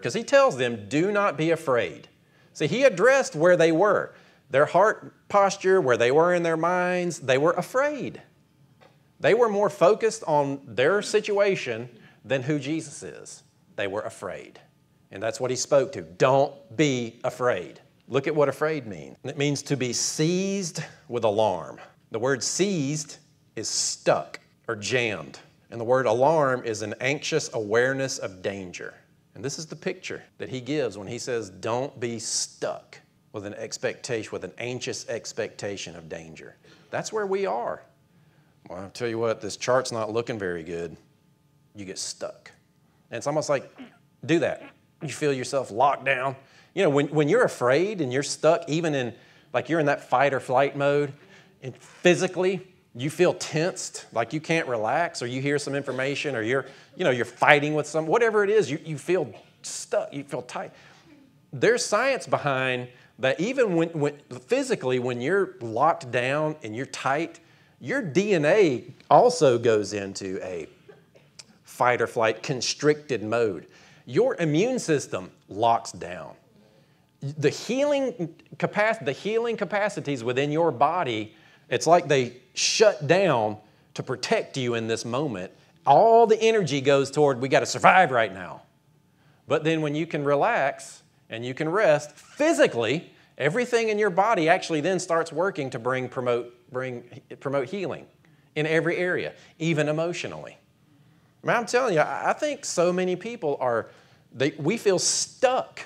because he tells them, Do not be afraid. See, he addressed where they were, their heart posture, where they were in their minds. They were afraid. They were more focused on their situation than who Jesus is. They were afraid. And that's what he spoke to. Don't be afraid. Look at what afraid means it means to be seized with alarm. The word seized is stuck or jammed. And the word alarm is an anxious awareness of danger. And this is the picture that he gives when he says, Don't be stuck with an expectation, with an anxious expectation of danger. That's where we are. Well, I'll tell you what, this chart's not looking very good. You get stuck. And it's almost like, do that. You feel yourself locked down. You know, when, when you're afraid and you're stuck, even in like you're in that fight or flight mode, and physically, you feel tensed, like you can't relax, or you hear some information, or you're, you know, you're fighting with some, whatever it is, you, you feel stuck, you feel tight. There's science behind that even when, when physically, when you're locked down and you're tight, your DNA also goes into a fight or flight constricted mode. Your immune system locks down. The healing capacity, the healing capacities within your body it's like they shut down to protect you in this moment. All the energy goes toward we got to survive right now. But then when you can relax and you can rest physically, everything in your body actually then starts working to bring promote bring promote healing in every area, even emotionally. I mean, I'm telling you, I think so many people are they, we feel stuck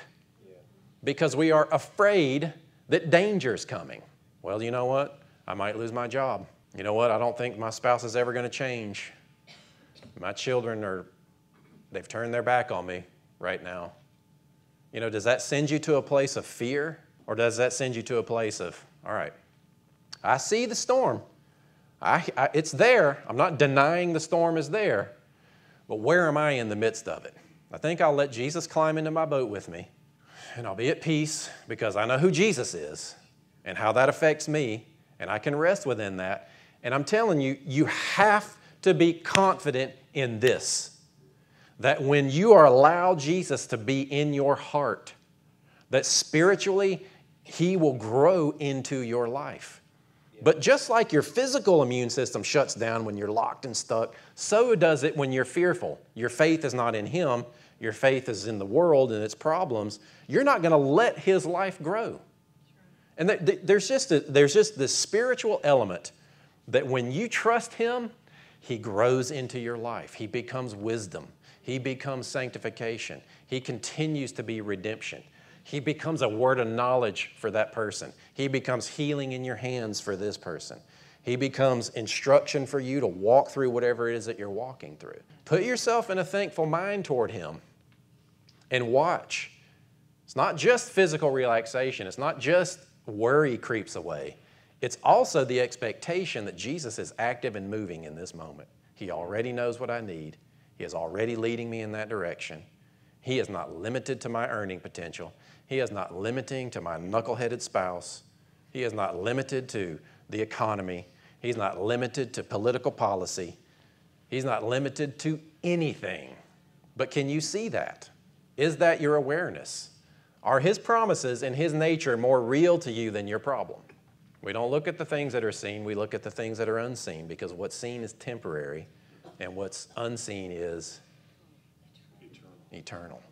because we are afraid that danger's coming. Well, you know what? I might lose my job. You know what? I don't think my spouse is ever going to change. My children are, they've turned their back on me right now. You know, does that send you to a place of fear or does that send you to a place of, all right, I see the storm. I, I, it's there. I'm not denying the storm is there, but where am I in the midst of it? I think I'll let Jesus climb into my boat with me and I'll be at peace because I know who Jesus is and how that affects me and I can rest within that. And I'm telling you, you have to be confident in this that when you are allow Jesus to be in your heart, that spiritually he will grow into your life. But just like your physical immune system shuts down when you're locked and stuck, so does it when you're fearful. Your faith is not in Him, your faith is in the world and its problems. You're not going to let His life grow. And th- th- there's, just a, there's just this spiritual element that when you trust Him, He grows into your life. He becomes wisdom. He becomes sanctification. He continues to be redemption. He becomes a word of knowledge for that person. He becomes healing in your hands for this person. He becomes instruction for you to walk through whatever it is that you're walking through. Put yourself in a thankful mind toward Him and watch. It's not just physical relaxation, it's not just worry creeps away. It's also the expectation that Jesus is active and moving in this moment. He already knows what I need, He is already leading me in that direction. He is not limited to my earning potential, He is not limiting to my knuckleheaded spouse, He is not limited to the economy, He's not limited to political policy, He's not limited to anything. But can you see that? Is that your awareness? Are his promises and his nature more real to you than your problem? We don't look at the things that are seen, we look at the things that are unseen because what's seen is temporary and what's unseen is eternal. eternal.